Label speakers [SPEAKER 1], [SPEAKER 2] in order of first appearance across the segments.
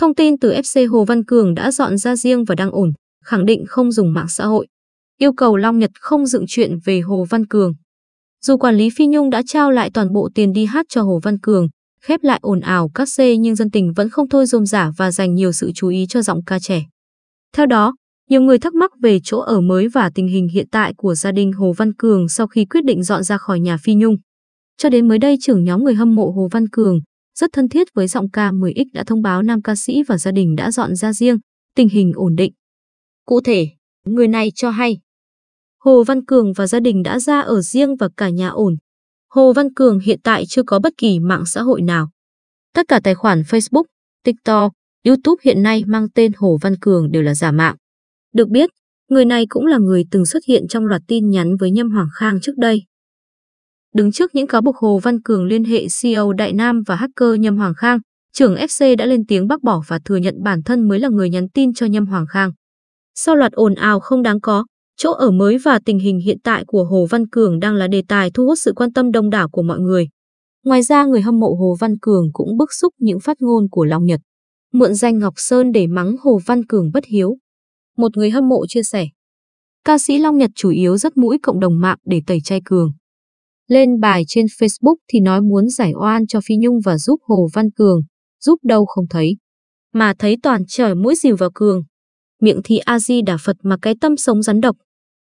[SPEAKER 1] Thông tin từ FC Hồ Văn Cường đã dọn ra riêng và đang ổn, khẳng định không dùng mạng xã hội. Yêu cầu Long Nhật không dựng chuyện về Hồ Văn Cường. Dù quản lý Phi Nhung đã trao lại toàn bộ tiền đi hát cho Hồ Văn Cường, khép lại ồn ào các xê nhưng dân tình vẫn không thôi rôm giả và dành nhiều sự chú ý cho giọng ca trẻ. Theo đó, nhiều người thắc mắc về chỗ ở mới và tình hình hiện tại của gia đình Hồ Văn Cường sau khi quyết định dọn ra khỏi nhà Phi Nhung. Cho đến mới đây trưởng nhóm người hâm mộ Hồ Văn Cường, rất thân thiết với giọng ca 10X đã thông báo nam ca sĩ và gia đình đã dọn ra riêng, tình hình ổn định. Cụ thể, người này cho hay, Hồ Văn Cường và gia đình đã ra ở riêng và cả nhà ổn. Hồ Văn Cường hiện tại chưa có bất kỳ mạng xã hội nào. Tất cả tài khoản Facebook, TikTok, YouTube hiện nay mang tên Hồ Văn Cường đều là giả mạo. Được biết, người này cũng là người từng xuất hiện trong loạt tin nhắn với Nhâm Hoàng Khang trước đây. Đứng trước những cáo buộc Hồ Văn Cường liên hệ CEO Đại Nam và hacker Nhâm Hoàng Khang, trưởng FC đã lên tiếng bác bỏ và thừa nhận bản thân mới là người nhắn tin cho Nhâm Hoàng Khang. Sau loạt ồn ào không đáng có, chỗ ở mới và tình hình hiện tại của Hồ Văn Cường đang là đề tài thu hút sự quan tâm đông đảo của mọi người. Ngoài ra, người hâm mộ Hồ Văn Cường cũng bức xúc những phát ngôn của Long Nhật, mượn danh Ngọc Sơn để mắng Hồ Văn Cường bất hiếu. Một người hâm mộ chia sẻ, ca sĩ Long Nhật chủ yếu rất mũi cộng đồng mạng để tẩy chay Cường lên bài trên Facebook thì nói muốn giải oan cho Phi Nhung và giúp Hồ Văn Cường, giúp đâu không thấy. Mà thấy toàn trời mũi dìu vào Cường. Miệng thì A-di đà Phật mà cái tâm sống rắn độc.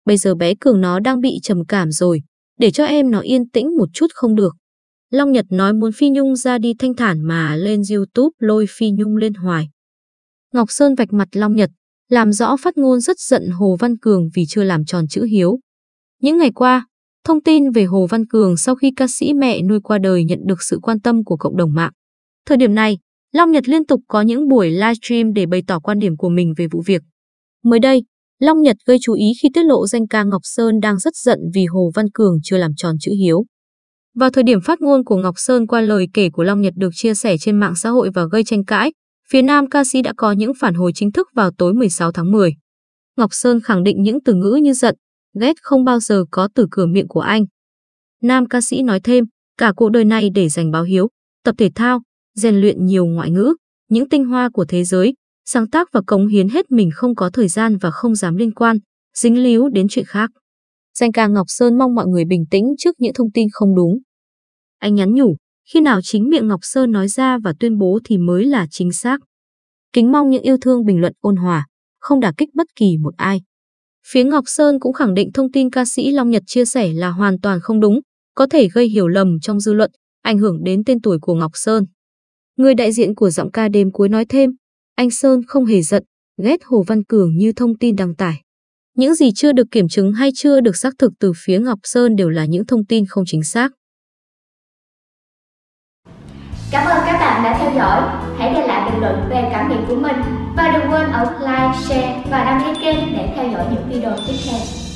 [SPEAKER 1] Bây giờ bé Cường nó đang bị trầm cảm rồi, để cho em nó yên tĩnh một chút không được. Long Nhật nói muốn Phi Nhung ra đi thanh thản mà lên YouTube lôi Phi Nhung lên hoài. Ngọc Sơn vạch mặt Long Nhật, làm rõ phát ngôn rất giận Hồ Văn Cường vì chưa làm tròn chữ hiếu. Những ngày qua, Thông tin về Hồ Văn Cường sau khi ca sĩ mẹ nuôi qua đời nhận được sự quan tâm của cộng đồng mạng. Thời điểm này, Long Nhật liên tục có những buổi livestream để bày tỏ quan điểm của mình về vụ việc. Mới đây, Long Nhật gây chú ý khi tiết lộ danh ca Ngọc Sơn đang rất giận vì Hồ Văn Cường chưa làm tròn chữ hiếu. Vào thời điểm phát ngôn của Ngọc Sơn qua lời kể của Long Nhật được chia sẻ trên mạng xã hội và gây tranh cãi, phía nam ca sĩ đã có những phản hồi chính thức vào tối 16 tháng 10. Ngọc Sơn khẳng định những từ ngữ như giận, ghét không bao giờ có từ cửa miệng của anh. Nam ca sĩ nói thêm, cả cuộc đời này để dành báo hiếu, tập thể thao, rèn luyện nhiều ngoại ngữ, những tinh hoa của thế giới, sáng tác và cống hiến hết mình không có thời gian và không dám liên quan, dính líu đến chuyện khác. Danh ca Ngọc Sơn mong mọi người bình tĩnh trước những thông tin không đúng. Anh nhắn nhủ, khi nào chính miệng Ngọc Sơn nói ra và tuyên bố thì mới là chính xác. Kính mong những yêu thương bình luận ôn hòa, không đả kích bất kỳ một ai. Phía Ngọc Sơn cũng khẳng định thông tin ca sĩ Long Nhật chia sẻ là hoàn toàn không đúng, có thể gây hiểu lầm trong dư luận, ảnh hưởng đến tên tuổi của Ngọc Sơn. Người đại diện của giọng ca đêm cuối nói thêm, anh Sơn không hề giận, ghét Hồ Văn Cường như thông tin đăng tải. Những gì chưa được kiểm chứng hay chưa được xác thực từ phía Ngọc Sơn đều là những thông tin không chính xác. Cảm ơn các bạn đã theo dõi. Hãy để lại bình luận về cảm nghĩ của mình và đừng quên ấn like share và đăng ký kênh để theo dõi những video tiếp theo.